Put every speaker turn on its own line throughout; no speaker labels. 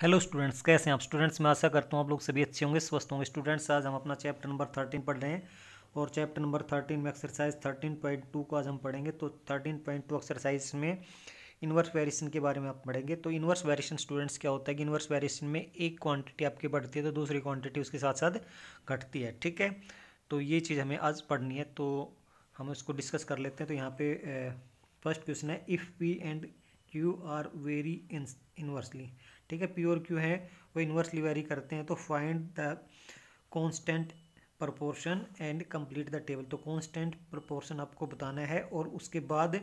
hello students कैसे हैं आप स्टूडेंट्स मैं आशा करता हूँ आप लोग सभी अच्छे होंगे स्वस्थ होंगे स्टूडेंट्स आज हम अपना चैप्टर नंबर थर्टीन पढ़ रहे हैं और चैप्टर नंबर थर्टीन में एक्सरसाइज थर्टीन पॉइंट टू को आज हम पढ़ेंगे तो थर्टीन पॉइंट टू एक्सरसाइज में इन्वर्स वेरिएशन के बारे में आप पढ़ेंगे तो इन्वर्स वेरिएशन स्टूडेंट्स क्या होता है कि इन्वर्स वेरिएशन में एक क्वांटिटी आपकी बढ़ती है तो दूसरी क्वांटिटी उसके साथ साथ घटती है ठीक है तो ये चीज़ हमें आज पढ़नी है तो हम इसको डिस्कस कर लेते हैं तो यहाँ पे फर्स्ट क्वेश्चन है if P and Q are vary inversely ठीक है प्योर क्यू है वो इन्वर्सली वेरी करते हैं तो find the constant proportion and complete the table तो कॉन्स्टेंट प्रपोर्शन आपको बताना है और उसके बाद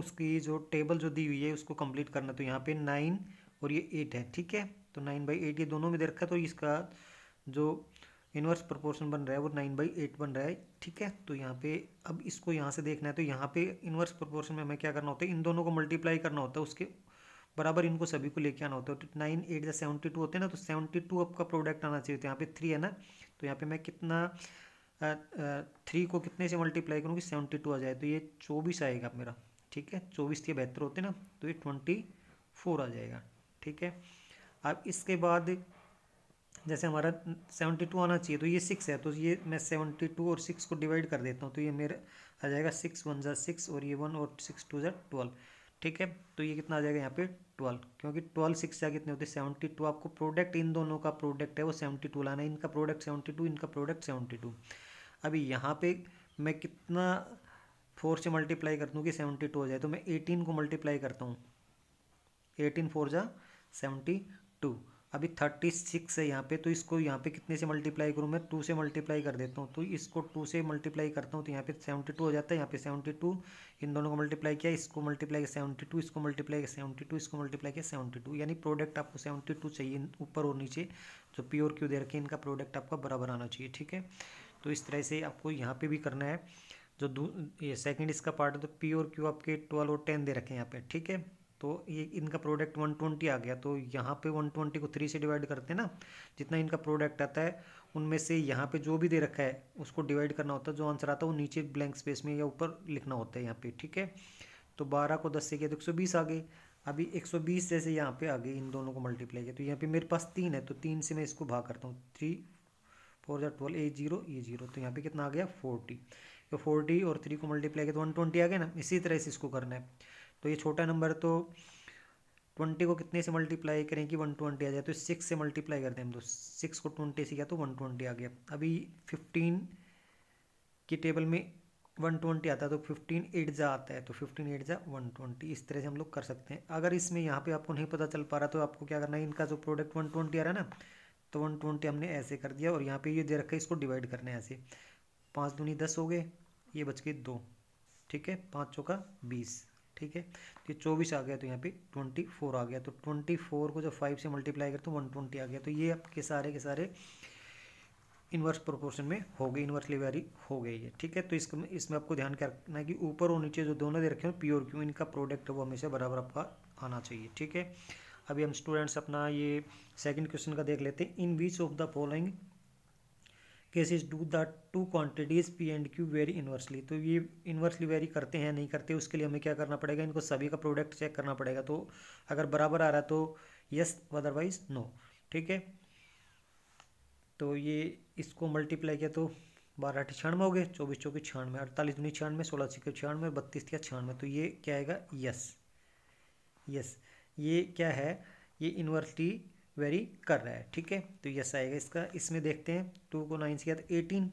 उसकी जो टेबल जो दी हुई है उसको कम्प्लीट करना तो यहाँ पे नाइन और ये एट है ठीक है तो नाइन बाई एट ये दोनों में दे रखा तो इसका जो इन्वर्स प्रपोर्शन बन रहा है वो नाइन बाई एट बन रहा है ठीक है तो यहाँ पे अब इसको यहाँ से देखना है तो यहाँ पे इन्वर्स प्रपोर्शन में हमें क्या करना होता है इन दोनों को मल्टीप्लाई करना होता है उसके बराबर इनको सभी को लेके आना होता है तो नाइन एट या सेवेंटी टू होते हैं ना तो सेवेंटी टू आपका प्रोडक्ट आना चाहिए तो यहाँ पे थ्री है ना तो यहाँ पे मैं कितना थ्री को कितने से मल्टीप्लाई करूँगी सेवेंटी टू आ जाए तो ये चौबीस आएगा मेरा ठीक है चौबीस के तो बेहतर होते ना तो ये ट्वेंटी फोर आ जाएगा ठीक है अब इसके बाद जैसे हमारा सेवेंटी टू आना चाहिए तो ये सिक्स है तो ये मैं सेवेंटी टू और सिक्स को डिवाइड कर देता हूँ तो ये मेरा आ जाएगा सिक्स वन जै सिक्स और ये वन और सिक्स टू जै ट्वेल्व ठीक है तो ये कितना आ जाएगा यहाँ पे ट्वेल्व क्योंकि ट्वेल्व सिक्स या कितने होते हैं सेवेंटी टू आपको प्रोडक्ट इन दोनों का प्रोडक्ट है वो सेवेंटी टू लाना है इनका प्रोडक्ट सेवेंटी टू इनका प्रोडक्ट सेवेंटी टू अभी यहाँ पे मैं कितना फोर से मल्टीप्लाई करता हूँ कि सेवेंटी टू हो जाए तो मैं एटीन को मल्टीप्लाई करता हूँ एटीन फोर जा सेवेंटी टू अभी थर्टी सिक्स है यहाँ पे तो इसको यहाँ पे कितने से मल्टीप्लाई करूँ मैं टू से मल्टीप्लाई कर देता हूँ तो इसको टू से मल्टीप्लाई करता हूँ तो यहाँ पे सेवेंटी टू हो जाता है यहाँ पे सेवेंटी टू इन दोनों को मल्टीप्लाई किया इसको मल्टीप्लाई किया सेवेंटी टू इसको मल्टीप्लाई किया सेवेंटी टू इसको मल्टीप्लाई किया सेवेंटी टू यानी प्रोडक्ट आपको सेवेंटी टू चाहिए ऊपर और नीचे जो प्योर क्यू दे रखे इनका प्रोडक्ट आपका बराबर आना चाहिए ठीक है तो इस तरह से आपको यहाँ पर भी करना है जो ये सेकेंड इसका पार्ट है तो प्योर क्यू आपके ट्वेल्व और टेन दे रखे यहाँ पे ठीक है तो ये इनका प्रोडक्ट वन ट्वेंटी आ गया तो यहाँ पे वन ट्वेंटी को थ्री से डिवाइड करते हैं ना जितना इनका प्रोडक्ट आता है उनमें से यहाँ पे जो भी दे रखा है उसको डिवाइड करना होता है जो आंसर आता है वो नीचे ब्लैंक स्पेस में या ऊपर लिखना होता है यहाँ पे ठीक है तो बारह को दस से किया तो एक आ गई अभी बीस जैसे यहाँ पर आ गई इन दोनों को मल्टीप्लाई किया तो यहाँ पे मेरे पास तीन है तो तीन से मैं इसको भाग करता हूँ थ्री फोर जार ट्वेल्व ए जीरो ए जीरो तो यहाँ पे कितना आ गया फोर्टी तो फोर्टी और थ्री को मल्टीप्लाई किया तो वन ट्वेंटी आ गया ना इसी तरह से इसको करना है तो ये छोटा नंबर तो ट्वेंटी को कितने से मल्टीप्लाई करें कि वन ट्वेंटी आ जाए तो सिक्स से मल्टीप्लाई करते हैं हम तो सिक्स को ट्वेंटी से किया तो वन ट्वेंटी आ गया अभी फिफ्टीन की टेबल में वन ट्वेंटी आता है तो फिफ्टीन एट जा आता है तो फिफ्टीन एट जा वन ट्वेंटी इस तरह से हम लोग कर सकते हैं अगर इसमें यहाँ पे आपको नहीं पता चल पा रहा तो आपको क्या करना है इनका जो प्रोडक्ट वन ट्वेंटी आ रहा है ना तो वन ट्वेंटी हमने ऐसे कर दिया और यहाँ पे ये दे रखा है इसको डिवाइड करना है ऐसे पाँच दूनी दस हो गए ये बच गए दो ठीक है पाँच चौका बीस ठीक है तो चौबीस आ गया तो यहाँ पे ट्वेंटी फोर आ गया तो ट्वेंटी फोर को जब फाइव से मल्टीप्लाई करते तो वन ट्वेंटी आ गया तो ये आपके सारे के सारे इन्वर्स प्रोपोर्शन में हो गए इन्वर्स लिवेरी हो गई है ठीक है तो इसको इसमें आपको ध्यान क्या रखना है कि ऊपर और नीचे जो दोनों दे रखे हैं प्योर क्यों इनका प्रोडक्ट है वो हमेशा बराबर आपका आना चाहिए ठीक है अभी हम स्टूडेंट्स अपना ये सेकंड क्वेश्चन का देख लेते हैं in each of the following cases do the two quantities P and Q vary inversely तो ये इन्वर्सली वेरी करते हैं नहीं करते उसके लिए हमें क्या करना पड़ेगा इनको सभी का प्रोडक्ट चेक करना पड़ेगा तो अगर बराबर आ रहा है तो यस अदरवाइज नो ठीक है तो ये इसको मल्टीप्लाई किया तो बारह अठी छियानवे हो गए चौबीस चौके छियानवे अड़तालीस दूनी छियानवे सोलह छिके छियानवे बत्तीस या छियानवे तो ये क्या आएगा यस यस ये क्या है ये इन्वर्सली वेरी कर रहा है ठीक है तो यस आएगा इसका इसमें देखते हैं टू को नाइन से तो एटीन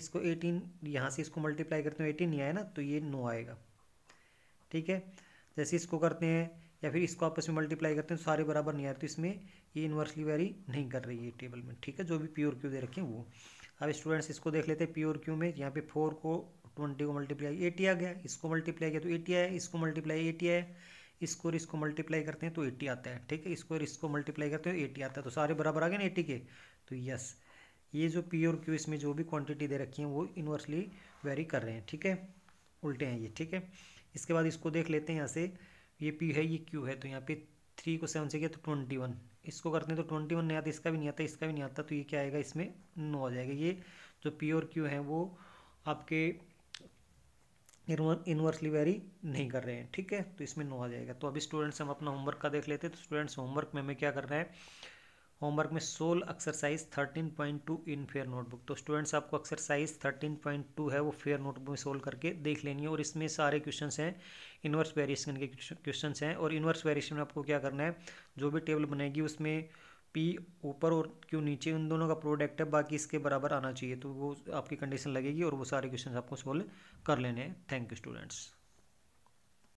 इसको एटीन यहाँ से इसको मल्टीप्लाई करते हैं एटीन नहीं आया ना तो ये नो आएगा ठीक है जैसे इसको करते हैं या फिर इसको आपस में मल्टीप्लाई करते हैं तो सारे बराबर नहीं आए तो इसमें ये इन्वर्सली वेरी नहीं कर रही है टेबल में ठीक है जो भी प्योर क्यू दे रखे हैं वो अब स्टूडेंट्स इसको देख लेते हैं प्योर क्यू में यहाँ पे फोर को ट्वेंटी को मल्टीप्लाई एटी आ गया इसको मल्टीप्लाई किया तो एटी आया इसको मल्टीप्लाई एटी आया इसको और इसको मल्टीप्लाई करते हैं तो एट्टी आता है ठीक है इसको और इसको मल्टीप्लाई करते हैं तो एट्टी आता है तो सारे बराबर आ गए ना एट्टी के तो यस ये जो पी और क्यू इसमें जो भी क्वांटिटी दे रखी है वो इन्वर्सली वेरी कर रहे हैं ठीक है उल्टे हैं ये ठीक है इसके बाद इसको देख लेते हैं यहाँ से ये पी है ये क्यू है तो यहाँ पे थ्री को सेवन से किया तो ट्वेंटी वन इसको करते हैं तो ट्वेंटी वन नहीं आता इसका भी नहीं आता इसका भी नहीं आता तो ये क्या आएगा इसमें नो आ जाएगा ये जो पी और क्यू हैं वो आपके इन्वर्सली वेरी नहीं कर रहे हैं ठीक है तो इसमें नो आ जाएगा तो अभी स्टूडेंट्स हम अपना होमवर्क का देख लेते हैं तो स्टूडेंट्स होमवर्क में हमें क्या कर रहे हैं होमवर्क में solve exercise thirteen point two in fair notebook तो स्टूडेंट्स आपको एक्सरसाइज थर्टीन पॉइंट टू है वो फेयर नोटबुक में सोल्व करके देख लेनी है और इसमें सारे क्वेश्चंस हैं इनवर्स वेरिएशन के क्वेश्चंस हैं और इन्वर्स वेरिएशन में आपको क्या करना है जो भी टेबल बनेगी उसमें पी ऊपर और क्यू नीचे उन दोनों का प्रोडक्ट है बाकी इसके बराबर आना चाहिए तो वो आपकी कंडीशन लगेगी और वो सारे क्वेश्चन आपको सोल्व कर लेने हैं थैंक यू स्टूडेंट्स